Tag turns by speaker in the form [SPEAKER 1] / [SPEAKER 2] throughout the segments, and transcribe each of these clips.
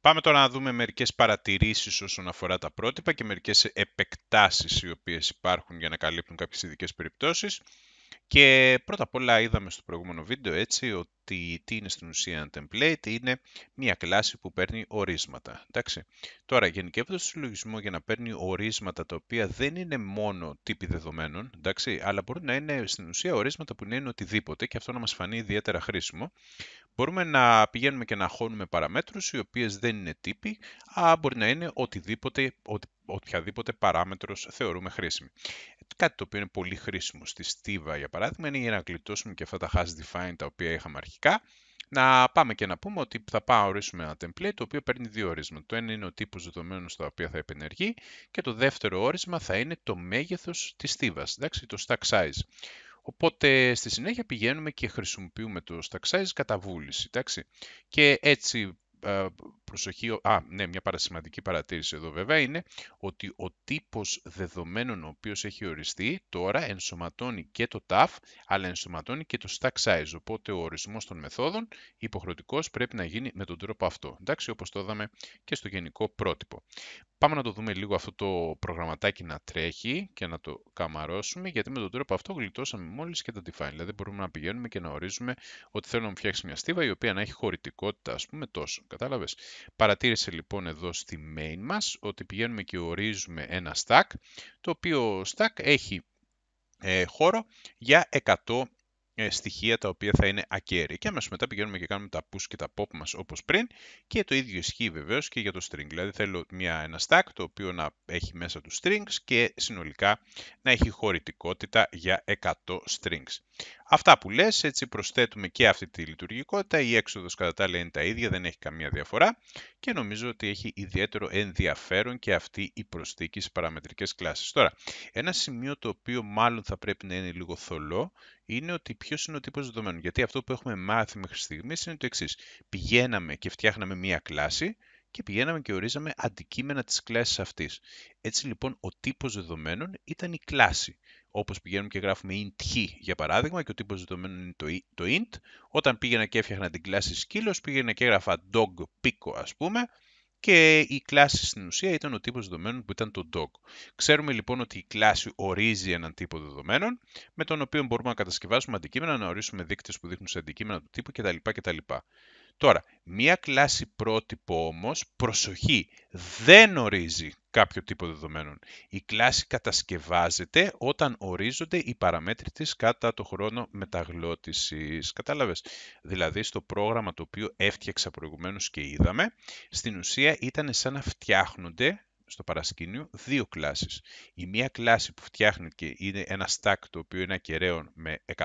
[SPEAKER 1] Πάμε τώρα να δούμε μερικές παρατηρήσεις όσον αφορά τα πρότυπα και μερικές επεκτάσεις οι οποίες υπάρχουν για να καλύπτουν κάποιες ειδικές περιπτώσεις. Και πρώτα απ' όλα είδαμε στο προηγούμενο βίντεο έτσι ότι τι είναι στην ουσία ένα template είναι μια κλάση που παίρνει ορίσματα. Εντάξει. Τώρα γενικεύοντας το συλλογισμό για να παίρνει ορίσματα τα οποία δεν είναι μόνο τύποι δεδομένων εντάξει, αλλά μπορούν να είναι στην ουσία ορίσματα που να είναι οτιδήποτε και αυτό να μας φανεί ιδιαίτερα χρήσιμο Μπορούμε να πηγαίνουμε και να χώνουμε παραμέτρους οι οποίες δεν είναι τύποι, αλλά μπορεί να είναι οτιδήποτε, οτι, οποιαδήποτε παράμετρος θεωρούμε χρήσιμη. Κάτι το οποίο είναι πολύ χρήσιμο στη Στίβα, για παράδειγμα, είναι για να γλιτώσουμε και αυτά τα hash define τα οποία είχαμε αρχικά, να πάμε και να πούμε ότι θα πάω ορίσουμε ένα template το οποίο παίρνει δύο ορίσματα. Το ένα είναι ο τύπος δεδομένων στο οποία θα επενεργεί και το δεύτερο όρισμα θα είναι το μέγεθος της στίβας, εντάξει, το stack size. Οπότε στη συνέχεια πηγαίνουμε και χρησιμοποιούμε το stack size κατά βούληση. Και έτσι ε, προσοχή, α, ναι, μια παρασημαντική παρατήρηση εδώ βέβαια είναι ότι ο τύπος δεδομένων ο οποίος έχει οριστεί τώρα ενσωματώνει και το TAF αλλά ενσωματώνει και το stack size, οπότε ο ορισμός των μεθόδων υποχρεωτικός πρέπει να γίνει με τον τρόπο αυτό, εντάξει, όπως το είδαμε και στο γενικό πρότυπο. Πάμε να το δούμε λίγο αυτό το προγραμματάκι να τρέχει και να το καμαρώσουμε, γιατί με τον τρόπο αυτό γλιτώσαμε μόλις και τα define, δηλαδή μπορούμε να πηγαίνουμε και να ορίζουμε ότι θέλουμε να φτιάξει μια στίβα η οποία να έχει χωρητικότητα, ας πούμε, τόσο. Κατάλαβες. Παρατήρησε λοιπόν εδώ στη main μας ότι πηγαίνουμε και ορίζουμε ένα stack, το οποίο stack έχει ε, χώρο για 100 ε, στοιχεία τα οποία θα είναι ακέραια Και αμέσως μετά πηγαίνουμε και κάνουμε τα push και τα pop μας όπως πριν και το ίδιο ισχύει βεβαίως και για το string. Δηλαδή θέλω μια, ένα stack το οποίο να έχει μέσα τους strings και συνολικά να έχει χωρητικότητα για 100 strings. Αυτά που λες, έτσι προσθέτουμε και αυτή τη λειτουργικότητα, η έξοδος κατά τα άλλα είναι τα ίδια, δεν έχει καμία διαφορά και νομίζω ότι έχει ιδιαίτερο ενδιαφέρον και αυτή η προσθήκη στις παραμετρικές κλάσεις. Τώρα, ένα σημείο το οποίο μάλλον θα πρέπει να είναι λίγο θολό είναι ότι ποιος είναι ο τύπος δεδομένων, γιατί αυτό που έχουμε μάθει μέχρι στιγμής είναι το εξής. Πηγαίναμε και φτιάχναμε μία κλάση και πηγαίναμε και ορίζαμε αντικείμενα της κλάσης αυτής. Έτσι λοιπόν ο τύπος δεδομένων ήταν η κλάση. Όπως πηγαίνουμε και γράφουμε int χ, για παράδειγμα και ο τύπος δεδομένων είναι το, int. Όταν πήγαινα και έφτιαχνα την κλάση σκύλος, πήγαινα και έγραφα dog pico ας πούμε και η κλάση στην ουσία ήταν ο τύπος δεδομένων που ήταν το dog. Ξέρουμε λοιπόν ότι η κλάση ορίζει έναν τύπο δεδομένων με τον οποίο μπορούμε να κατασκευάσουμε αντικείμενα, να ορίσουμε δείκτες που δείχνουν σε αντικείμενα του τύπου κτλ. κτλ. Τώρα, μία κλάση πρότυπο όμως, προσοχή, δεν ορίζει κάποιο τύπο δεδομένων. Η κλάση κατασκευάζεται όταν ορίζονται οι παραμέτρη της κατά το χρόνο μεταγλώτησης. Κατάλαβες, δηλαδή στο πρόγραμμα το οποίο έφτιαξα προηγουμένως και είδαμε, στην ουσία ήταν σαν να φτιάχνονται στο παρασκήνιο δύο κλάσεις. Η μία κλάση που φτιάχνει είναι ένα stack το οποίο είναι ακεραίο με 100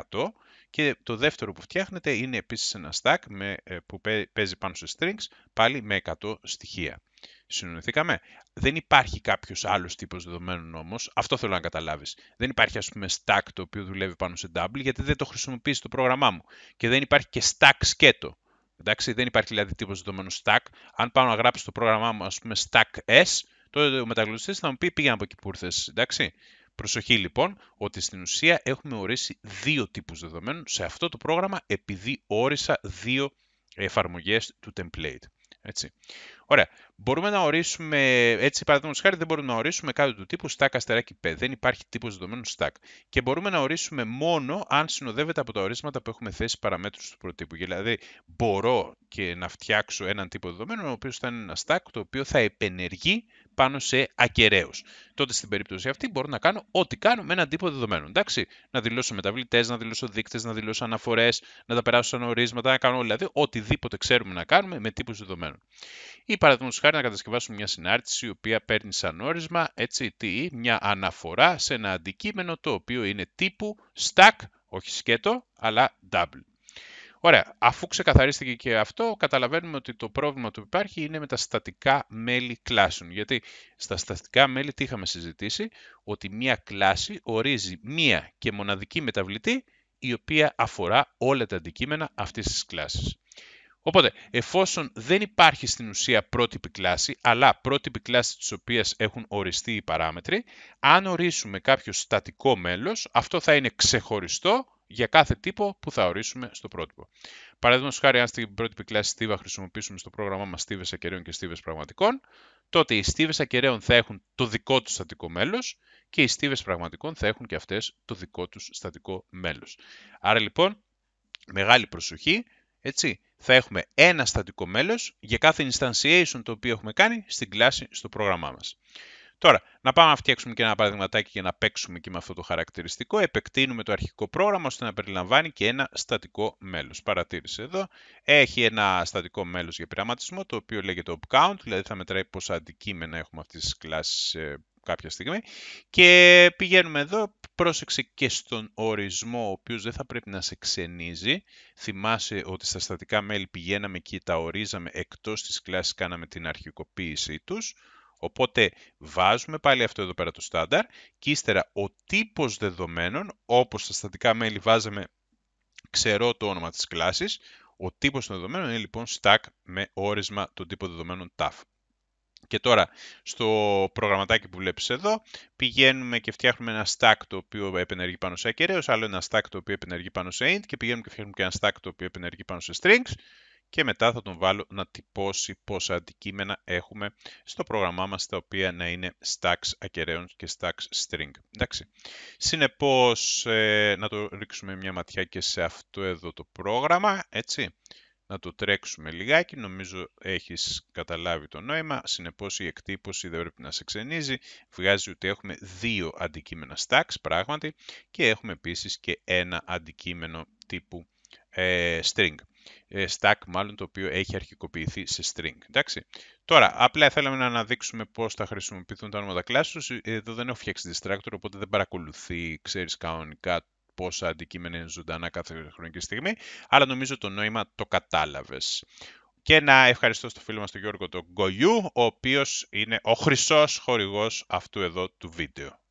[SPEAKER 1] και το δεύτερο που φτιάχνεται είναι επίσης ένα stack με, ε, που παίζει πάνω σε strings πάλι με 100 στοιχεία. Συνοηθήκαμε. Δεν υπάρχει κάποιος άλλος τύπος δεδομένων όμως. Αυτό θέλω να καταλάβεις. Δεν υπάρχει, ας πούμε, stack το οποίο δουλεύει πάνω σε double, γιατί δεν το χρησιμοποιείς το πρόγραμμά μου. Και δεν υπάρχει και stack σκέτο. Εντάξει, δεν υπάρχει δηλαδή τύπος δεδομένου stack. Αν πάω να γράψω το πρόγραμμά μου, ας πούμε, stack S, το ο μεταγλωτιστής θα μου πει πήγα από εκεί που ήρθες. Εντάξει. Προσοχή λοιπόν ότι στην ουσία έχουμε ορίσει δύο τύπους δεδομένων σε αυτό το πρόγραμμα επειδή όρισα δύο εφαρμογές του template. Έτσι. Ωραία. Μπορούμε να ορίσουμε, έτσι παραδείγματος χάρη, δεν μπορούμε να ορίσουμε κάτι του τύπου stack αστεράκι p. Δεν υπάρχει τύπος δεδομένου stack. Και μπορούμε να ορίσουμε μόνο αν συνοδεύεται από τα ορίσματα που έχουμε θέσει παραμέτρους του προτύπου. Δηλαδή, μπορώ και να φτιάξω έναν τύπο δεδομένου, ο οποίος θα είναι ένα stack το οποίο θα επενεργεί πάνω σε ακεραίου. Τότε στην περίπτωση αυτή μπορώ να κάνω ό,τι κάνω με έναν τύπο δεδομένων. Εντάξει, να δηλώσω μεταβλητές, να δηλώσω δείκτες, να δηλώσω αναφορές, να τα περάσω σαν ορίσματα, να κάνω δηλαδή οτιδήποτε ξέρουμε να κάνουμε με τύπους δεδομένων ή παραδείγματος χάρη να κατασκευάσουν μια συνάρτηση η παραδειγματο χαρη να κατασκευασουμε μια παίρνει σαν όρισμα έτσι, τι, μια αναφορά σε ένα αντικείμενο το οποίο είναι τύπου stack, όχι σκέτο, αλλά double. Ωραία, αφού ξεκαθαρίστηκε και αυτό, καταλαβαίνουμε ότι το πρόβλημα που υπάρχει είναι με τα στατικά μέλη κλάσεων. Γιατί στα στατικά μέλη τι είχαμε συζητήσει, ότι μία κλάση ορίζει μία και μοναδική μεταβλητή η οποία αφορά όλα τα αντικείμενα αυτής της κλάσης. Οπότε, εφόσον δεν υπάρχει στην ουσία πρότυπη κλάση, αλλά πρότυπη κλάση της οποίας έχουν οριστεί οι παράμετροι, αν ορίσουμε κάποιο στατικό μέλος, αυτό θα είναι ξεχωριστό για κάθε τύπο που θα ορίσουμε στο πρότυπο. Παραδείγματος χάρη, αν στην πρότυπη κλάση στίβα χρησιμοποιήσουμε στο πρόγραμμά μας στίβες ακεραίων και στίβες πραγματικών, τότε οι στίβες ακεραίων θα έχουν το δικό τους στατικό μέλος και οι στίβες πραγματικών θα έχουν και αυτές το δικό τους στατικό μέλος. Άρα λοιπόν, μεγάλη προσοχή, έτσι, θα έχουμε ένα στατικό μέλος για κάθε instantiation το οποίο έχουμε κάνει στην κλάση στο πρόγραμμά μας. Τώρα, να πάμε να φτιάξουμε και ένα παραδειγματάκι για να παίξουμε και με αυτό το χαρακτηριστικό. Επεκτείνουμε το αρχικό πρόγραμμα ώστε να περιλαμβάνει και ένα στατικό μέλος. Παρατήρησε εδώ. Έχει ένα στατικό μέλος για πειραματισμό, το οποίο λέγεται opcount, δηλαδή θα μετράει πόσα αντικείμενα έχουμε αυτής της κλάσης ε, κάποια στιγμή. Και πηγαίνουμε εδώ, πρόσεξε και στον ορισμό, ο οποίος δεν θα πρέπει να σε ξενίζει. Θυμάσαι ότι στα στατικά μέλη πηγαίναμε και τα ορίζαμε, εκτός της κλάσης κάναμε την αρχικοποίησή τους. Οπότε βάζουμε πάλι αυτό εδώ πέρα το στάνταρ και ύστερα ο τύπος δεδομένων, όπως στα στατικά μέλη βάζαμε ξερό το όνομα της κλάσης, ο τύπος των δεδομένων είναι λοιπόν stack με όρισμα τον τύπο δεδομένων TAF. Και τώρα στο προγραμματάκι που βλέπεις εδώ πηγαίνουμε και φτιάχνουμε ένα stack το οποίο επενεργεί πάνω σε ακεραίος, άλλο ένα stack το οποίο επενεργεί πάνω σε int και πηγαίνουμε και φτιάχνουμε και ένα stack το οποίο επενεργεί πάνω σε strings και μετά θα τον βάλω να τυπώσει πόσα αντικείμενα έχουμε στο πρόγραμμά μας τα οποία να είναι stacks ακεραίων και stacks string. Εντάξει. Συνεπώς ε, να το ρίξουμε μια ματιά και σε αυτό εδώ το πρόγραμμα, έτσι να το τρέξουμε λιγάκι. Νομίζω έχεις καταλάβει το νόημα. Συνεπώς η εκτύπωση δεν πρέπει να σε ξενίζει. Βγάζει ότι έχουμε δύο αντικείμενα stacks πράγματι και έχουμε επίσης και ένα αντικείμενο τύπου ε, string. Ε, stack μάλλον το οποίο έχει αρχικοποιηθεί σε string. Εντάξει. Τώρα, απλά θέλαμε να αναδείξουμε πώς θα χρησιμοποιηθούν τα ονόματα classes. Ε, εδώ δεν έχω φτιάξει distractor, οπότε δεν παρακολουθεί, ξέρεις κανονικά πόσα αντικείμενα είναι ζωντανά κάθε χρονική στιγμή, αλλά νομίζω το νόημα το κατάλαβες. Και να ευχαριστώ στο φίλο μας τον Γιώργο τον Γκογιού, ο οποίος είναι ο χρυσός χορηγός αυτού εδώ του βίντεο.